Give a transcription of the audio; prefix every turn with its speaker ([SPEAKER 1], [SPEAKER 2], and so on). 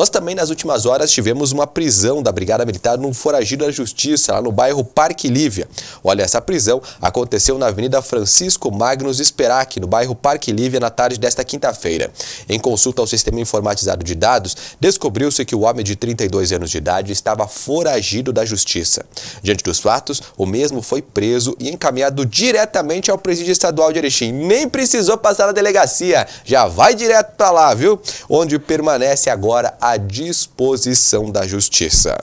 [SPEAKER 1] Nós também, nas últimas horas, tivemos uma prisão da Brigada Militar num foragido da Justiça, lá no bairro Parque Lívia. Olha, essa prisão aconteceu na Avenida Francisco Magnus Esperac, no bairro Parque Lívia, na tarde desta quinta-feira. Em consulta ao sistema informatizado de dados, descobriu-se que o homem de 32 anos de idade estava foragido da Justiça. Diante dos fatos, o mesmo foi preso e encaminhado diretamente ao presídio estadual de Erechim. Nem precisou passar na delegacia, já vai direto para lá, viu? Onde permanece agora a à disposição da Justiça.